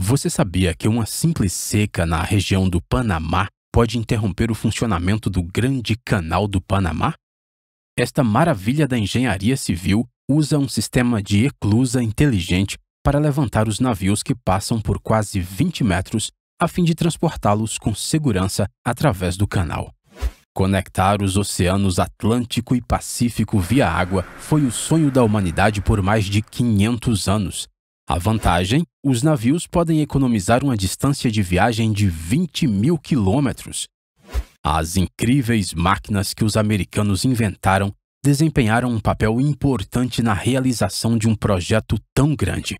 Você sabia que uma simples seca na região do Panamá pode interromper o funcionamento do Grande Canal do Panamá? Esta maravilha da engenharia civil usa um sistema de eclusa inteligente para levantar os navios que passam por quase 20 metros a fim de transportá-los com segurança através do canal. Conectar os oceanos Atlântico e Pacífico via água foi o sonho da humanidade por mais de 500 anos a vantagem: os navios podem economizar uma distância de viagem de 20 mil quilômetros. As incríveis máquinas que os americanos inventaram desempenharam um papel importante na realização de um projeto tão grande.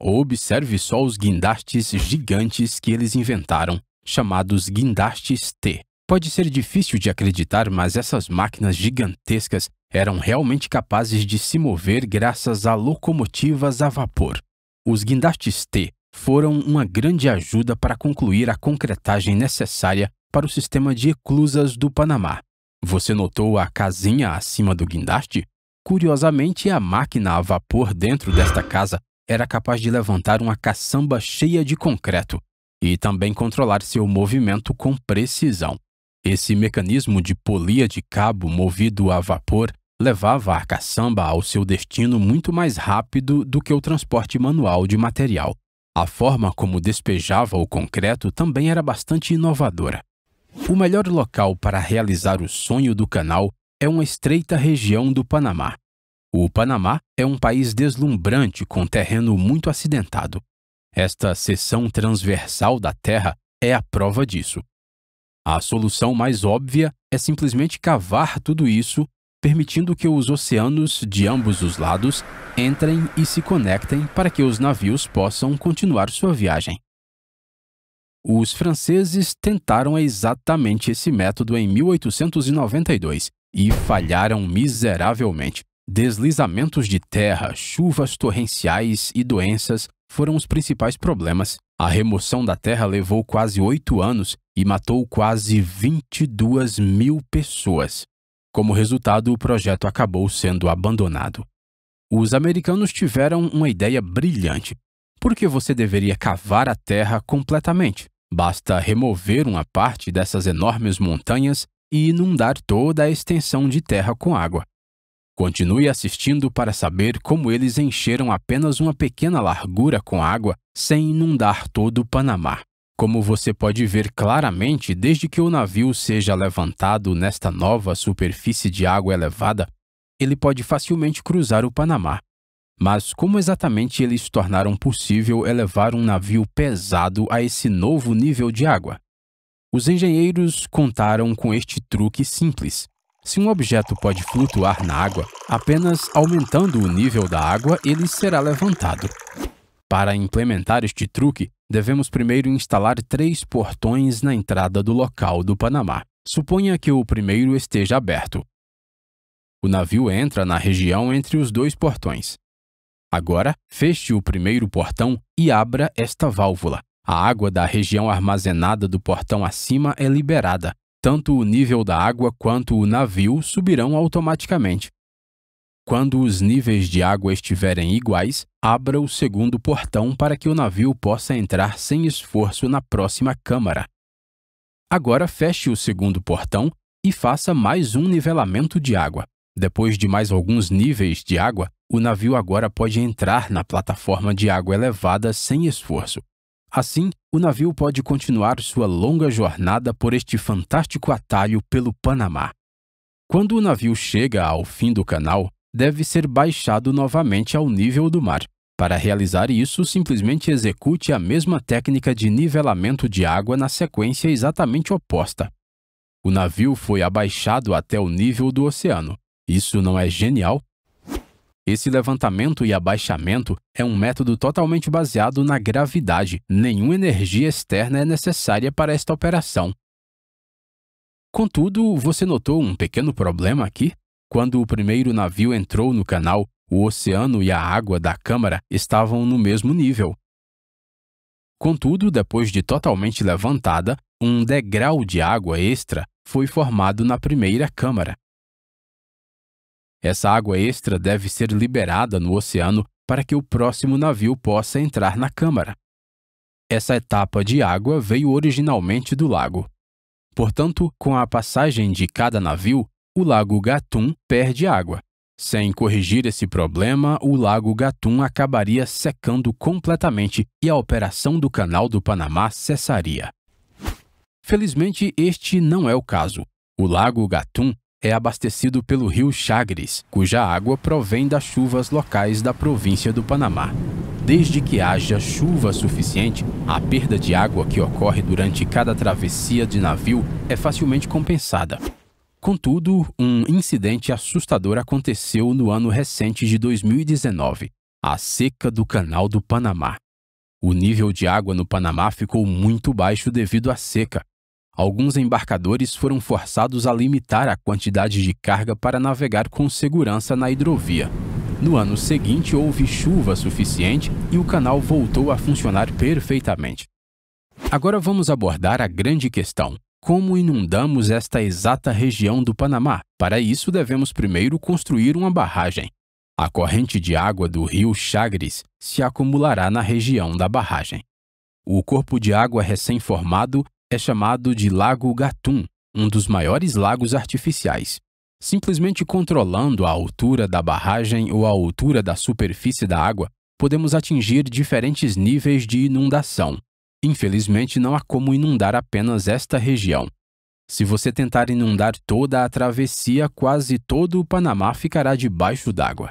Observe só os guindastes gigantes que eles inventaram, chamados guindastes T. Pode ser difícil de acreditar, mas essas máquinas gigantescas eram realmente capazes de se mover graças a locomotivas a vapor. Os guindastes T foram uma grande ajuda para concluir a concretagem necessária para o sistema de eclusas do Panamá. Você notou a casinha acima do guindaste? Curiosamente, a máquina a vapor dentro desta casa era capaz de levantar uma caçamba cheia de concreto e também controlar seu movimento com precisão. Esse mecanismo de polia de cabo movido a vapor levava a caçamba ao seu destino muito mais rápido do que o transporte manual de material. A forma como despejava o concreto também era bastante inovadora. O melhor local para realizar o sonho do canal é uma estreita região do Panamá. O Panamá é um país deslumbrante com terreno muito acidentado. Esta seção transversal da Terra é a prova disso. A solução mais óbvia é simplesmente cavar tudo isso permitindo que os oceanos de ambos os lados entrem e se conectem para que os navios possam continuar sua viagem. Os franceses tentaram exatamente esse método em 1892 e falharam miseravelmente. Deslizamentos de terra, chuvas torrenciais e doenças foram os principais problemas. A remoção da terra levou quase oito anos e matou quase 22 mil pessoas. Como resultado, o projeto acabou sendo abandonado. Os americanos tiveram uma ideia brilhante. Por que você deveria cavar a terra completamente? Basta remover uma parte dessas enormes montanhas e inundar toda a extensão de terra com água. Continue assistindo para saber como eles encheram apenas uma pequena largura com água sem inundar todo o Panamá. Como você pode ver claramente, desde que o navio seja levantado nesta nova superfície de água elevada, ele pode facilmente cruzar o Panamá. Mas como exatamente eles tornaram possível elevar um navio pesado a esse novo nível de água? Os engenheiros contaram com este truque simples. Se um objeto pode flutuar na água, apenas aumentando o nível da água ele será levantado. Para implementar este truque, devemos primeiro instalar três portões na entrada do local do Panamá. Suponha que o primeiro esteja aberto. O navio entra na região entre os dois portões. Agora, feche o primeiro portão e abra esta válvula. A água da região armazenada do portão acima é liberada. Tanto o nível da água quanto o navio subirão automaticamente. Quando os níveis de água estiverem iguais, abra o segundo portão para que o navio possa entrar sem esforço na próxima câmara. Agora feche o segundo portão e faça mais um nivelamento de água. Depois de mais alguns níveis de água, o navio agora pode entrar na plataforma de água elevada sem esforço. Assim, o navio pode continuar sua longa jornada por este fantástico atalho pelo Panamá. Quando o navio chega ao fim do canal, deve ser baixado novamente ao nível do mar. Para realizar isso, simplesmente execute a mesma técnica de nivelamento de água na sequência exatamente oposta. O navio foi abaixado até o nível do oceano. Isso não é genial? Esse levantamento e abaixamento é um método totalmente baseado na gravidade. Nenhuma energia externa é necessária para esta operação. Contudo, você notou um pequeno problema aqui? Quando o primeiro navio entrou no canal, o oceano e a água da câmara estavam no mesmo nível. Contudo, depois de totalmente levantada, um degrau de água extra foi formado na primeira câmara. Essa água extra deve ser liberada no oceano para que o próximo navio possa entrar na câmara. Essa etapa de água veio originalmente do lago. Portanto, com a passagem de cada navio, o Lago Gatun perde água. Sem corrigir esse problema, o Lago Gatun acabaria secando completamente e a operação do Canal do Panamá cessaria. Felizmente, este não é o caso. O Lago Gatun é abastecido pelo rio Chagres, cuja água provém das chuvas locais da província do Panamá. Desde que haja chuva suficiente, a perda de água que ocorre durante cada travessia de navio é facilmente compensada. Contudo, um incidente assustador aconteceu no ano recente de 2019, a seca do Canal do Panamá. O nível de água no Panamá ficou muito baixo devido à seca. Alguns embarcadores foram forçados a limitar a quantidade de carga para navegar com segurança na hidrovia. No ano seguinte, houve chuva suficiente e o canal voltou a funcionar perfeitamente. Agora vamos abordar a grande questão: como inundamos esta exata região do Panamá? Para isso, devemos primeiro construir uma barragem. A corrente de água do rio Chagres se acumulará na região da barragem. O corpo de água recém-formado é chamado de Lago Gatun, um dos maiores lagos artificiais. Simplesmente controlando a altura da barragem ou a altura da superfície da água, podemos atingir diferentes níveis de inundação, Infelizmente, não há como inundar apenas esta região. Se você tentar inundar toda a travessia, quase todo o Panamá ficará debaixo d'água.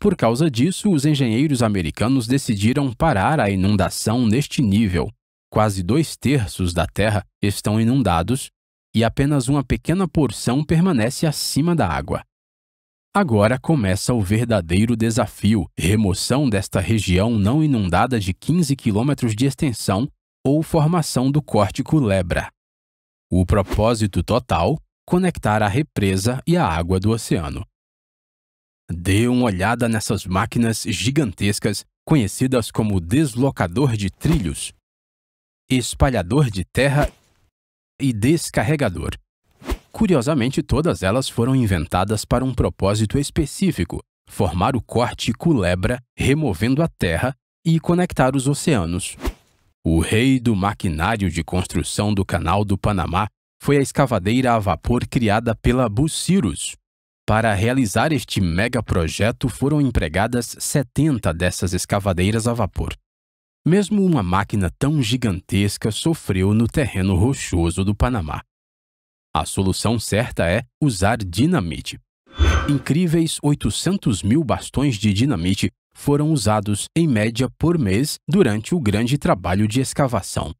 Por causa disso, os engenheiros americanos decidiram parar a inundação neste nível. Quase dois terços da terra estão inundados e apenas uma pequena porção permanece acima da água. Agora começa o verdadeiro desafio: remoção desta região não inundada de 15 quilômetros de extensão ou formação do córtico Lebra. O propósito total conectar a represa e a água do oceano. Dê uma olhada nessas máquinas gigantescas conhecidas como deslocador de trilhos, espalhador de terra e descarregador. Curiosamente, todas elas foram inventadas para um propósito específico: formar o corte culebra, removendo a terra e conectar os oceanos. O rei do maquinário de construção do Canal do Panamá foi a escavadeira a vapor criada pela Bucyrus. Para realizar este megaprojeto foram empregadas 70 dessas escavadeiras a vapor. Mesmo uma máquina tão gigantesca sofreu no terreno rochoso do Panamá. A solução certa é usar dinamite. Incríveis 800 mil bastões de dinamite foram usados, em média, por mês durante o grande trabalho de escavação.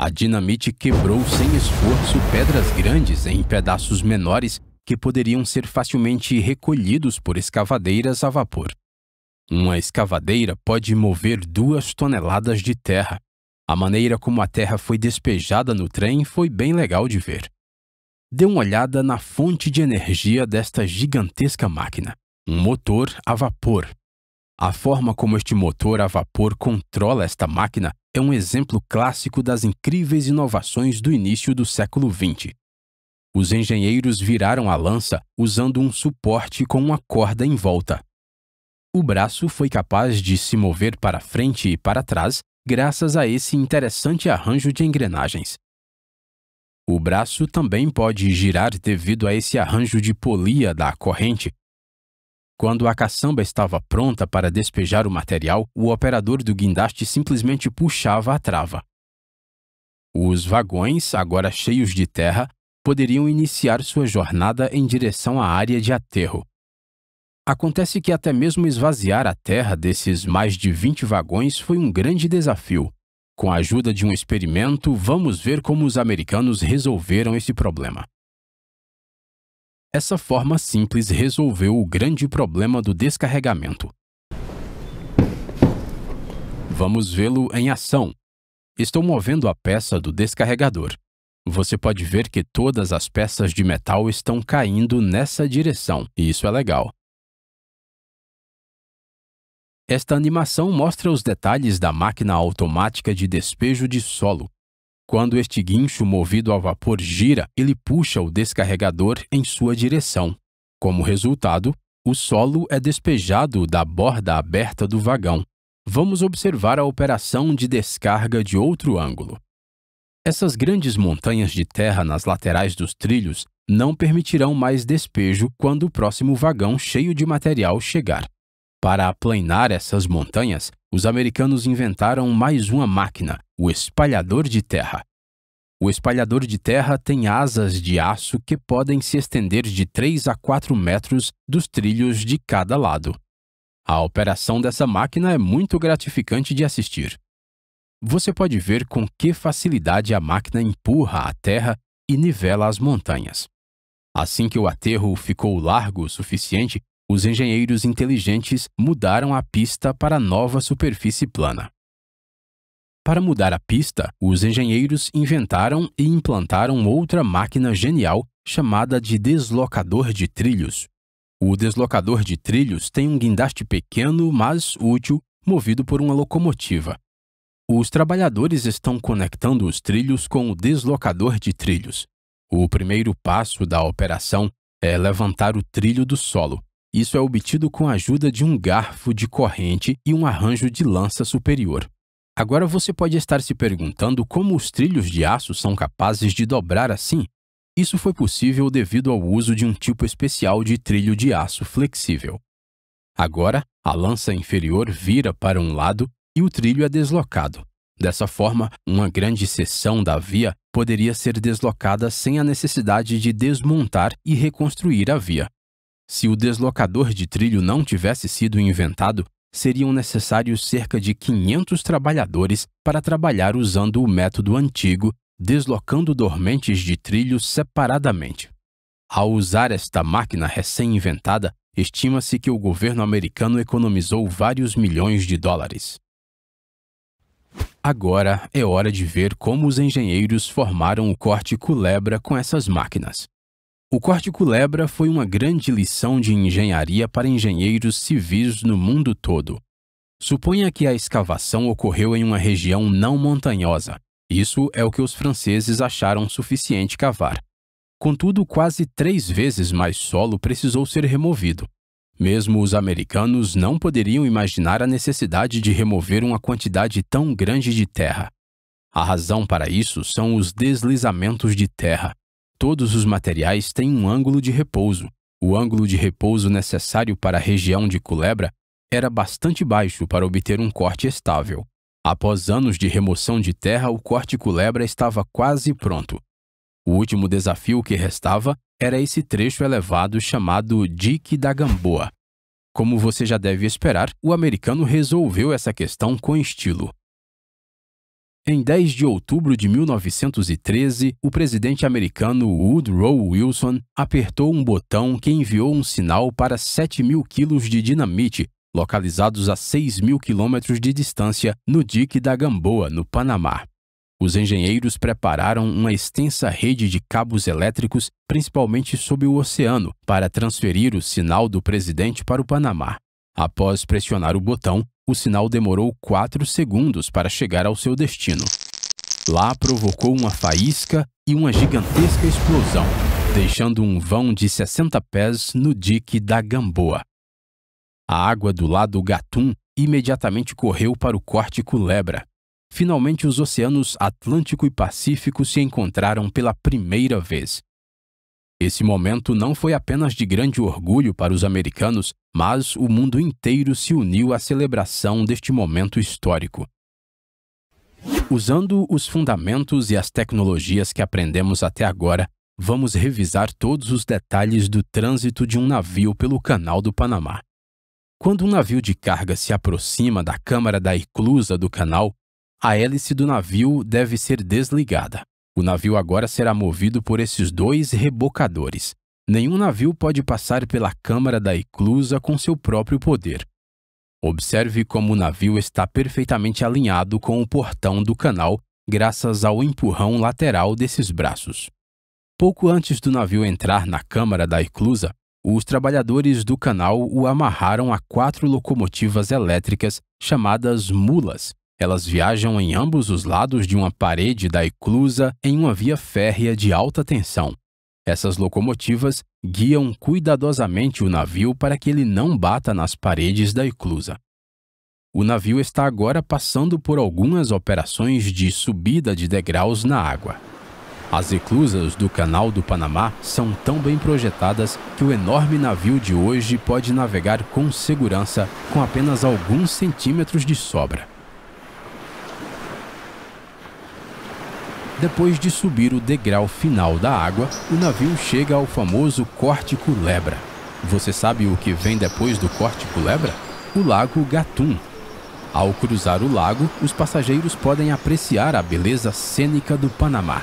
A dinamite quebrou sem esforço pedras grandes em pedaços menores que poderiam ser facilmente recolhidos por escavadeiras a vapor. Uma escavadeira pode mover duas toneladas de terra. A maneira como a terra foi despejada no trem foi bem legal de ver. Dê uma olhada na fonte de energia desta gigantesca máquina um motor a vapor a forma como este motor a vapor controla esta máquina é um exemplo clássico das incríveis inovações do início do século XX. Os engenheiros viraram a lança usando um suporte com uma corda em volta. O braço foi capaz de se mover para frente e para trás graças a esse interessante arranjo de engrenagens. O braço também pode girar devido a esse arranjo de polia da corrente quando a caçamba estava pronta para despejar o material, o operador do guindaste simplesmente puxava a trava. Os vagões, agora cheios de terra, poderiam iniciar sua jornada em direção à área de aterro. Acontece que até mesmo esvaziar a terra desses mais de 20 vagões foi um grande desafio. Com a ajuda de um experimento, vamos ver como os americanos resolveram esse problema. Essa forma simples resolveu o grande problema do descarregamento. Vamos vê-lo em ação. Estou movendo a peça do descarregador. Você pode ver que todas as peças de metal estão caindo nessa direção, e isso é legal. Esta animação mostra os detalhes da máquina automática de despejo de solo, quando este guincho movido ao vapor gira, ele puxa o descarregador em sua direção. Como resultado, o solo é despejado da borda aberta do vagão. Vamos observar a operação de descarga de outro ângulo. Essas grandes montanhas de terra nas laterais dos trilhos não permitirão mais despejo quando o próximo vagão cheio de material chegar. Para aplanar essas montanhas, os americanos inventaram mais uma máquina, o espalhador de terra. O espalhador de terra tem asas de aço que podem se estender de 3 a 4 metros dos trilhos de cada lado. A operação dessa máquina é muito gratificante de assistir. Você pode ver com que facilidade a máquina empurra a terra e nivela as montanhas. Assim que o aterro ficou largo o suficiente os engenheiros inteligentes mudaram a pista para nova superfície plana. Para mudar a pista, os engenheiros inventaram e implantaram outra máquina genial chamada de deslocador de trilhos. O deslocador de trilhos tem um guindaste pequeno, mas útil, movido por uma locomotiva. Os trabalhadores estão conectando os trilhos com o deslocador de trilhos. O primeiro passo da operação é levantar o trilho do solo. Isso é obtido com a ajuda de um garfo de corrente e um arranjo de lança superior. Agora você pode estar se perguntando como os trilhos de aço são capazes de dobrar assim. Isso foi possível devido ao uso de um tipo especial de trilho de aço flexível. Agora, a lança inferior vira para um lado e o trilho é deslocado. Dessa forma, uma grande seção da via poderia ser deslocada sem a necessidade de desmontar e reconstruir a via. Se o deslocador de trilho não tivesse sido inventado, seriam necessários cerca de 500 trabalhadores para trabalhar usando o método antigo, deslocando dormentes de trilho separadamente. Ao usar esta máquina recém-inventada, estima-se que o governo americano economizou vários milhões de dólares. Agora é hora de ver como os engenheiros formaram o corte culebra com essas máquinas. O corte Culebra foi uma grande lição de engenharia para engenheiros civis no mundo todo. Suponha que a escavação ocorreu em uma região não montanhosa. Isso é o que os franceses acharam suficiente cavar. Contudo, quase três vezes mais solo precisou ser removido. Mesmo os americanos não poderiam imaginar a necessidade de remover uma quantidade tão grande de terra. A razão para isso são os deslizamentos de terra, todos os materiais têm um ângulo de repouso. O ângulo de repouso necessário para a região de culebra era bastante baixo para obter um corte estável. Após anos de remoção de terra, o corte culebra estava quase pronto. O último desafio que restava era esse trecho elevado chamado Dique da Gamboa. Como você já deve esperar, o americano resolveu essa questão com estilo. Em 10 de outubro de 1913, o presidente americano Woodrow Wilson apertou um botão que enviou um sinal para 7 mil quilos de dinamite, localizados a 6 mil quilômetros de distância no dique da Gamboa, no Panamá. Os engenheiros prepararam uma extensa rede de cabos elétricos, principalmente sob o oceano, para transferir o sinal do presidente para o Panamá. Após pressionar o botão, o sinal demorou 4 segundos para chegar ao seu destino. Lá provocou uma faísca e uma gigantesca explosão, deixando um vão de 60 pés no dique da Gamboa. A água do lado Gatum imediatamente correu para o corte Culebra. Finalmente, os oceanos Atlântico e Pacífico se encontraram pela primeira vez. Esse momento não foi apenas de grande orgulho para os americanos, mas o mundo inteiro se uniu à celebração deste momento histórico. Usando os fundamentos e as tecnologias que aprendemos até agora, vamos revisar todos os detalhes do trânsito de um navio pelo Canal do Panamá. Quando um navio de carga se aproxima da câmara da eclusa do canal, a hélice do navio deve ser desligada. O navio agora será movido por esses dois rebocadores. Nenhum navio pode passar pela câmara da eclusa com seu próprio poder. Observe como o navio está perfeitamente alinhado com o portão do canal, graças ao empurrão lateral desses braços. Pouco antes do navio entrar na câmara da eclusa, os trabalhadores do canal o amarraram a quatro locomotivas elétricas chamadas mulas, elas viajam em ambos os lados de uma parede da eclusa em uma via férrea de alta tensão. Essas locomotivas guiam cuidadosamente o navio para que ele não bata nas paredes da eclusa. O navio está agora passando por algumas operações de subida de degraus na água. As eclusas do Canal do Panamá são tão bem projetadas que o enorme navio de hoje pode navegar com segurança com apenas alguns centímetros de sobra. Depois de subir o degrau final da água, o navio chega ao famoso Corte Culebra. Você sabe o que vem depois do Corte Culebra? O Lago Gatun. Ao cruzar o lago, os passageiros podem apreciar a beleza cênica do Panamá.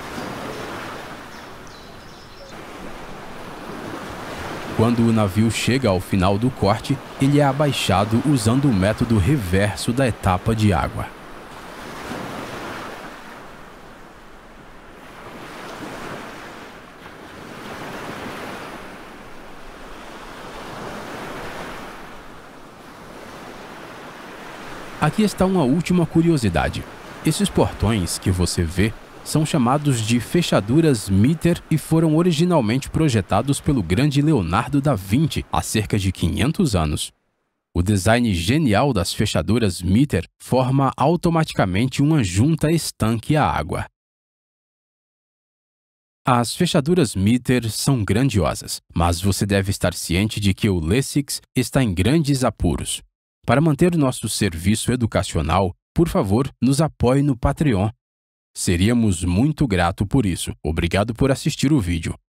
Quando o navio chega ao final do corte, ele é abaixado usando o método reverso da etapa de água. Aqui está uma última curiosidade. Esses portões que você vê são chamados de fechaduras Mitter e foram originalmente projetados pelo grande Leonardo da Vinci há cerca de 500 anos. O design genial das fechaduras Mitter forma automaticamente uma junta estanque à água. As fechaduras Mitter são grandiosas, mas você deve estar ciente de que o Lessix está em grandes apuros. Para manter nosso serviço educacional, por favor, nos apoie no Patreon. Seríamos muito grato por isso. Obrigado por assistir o vídeo.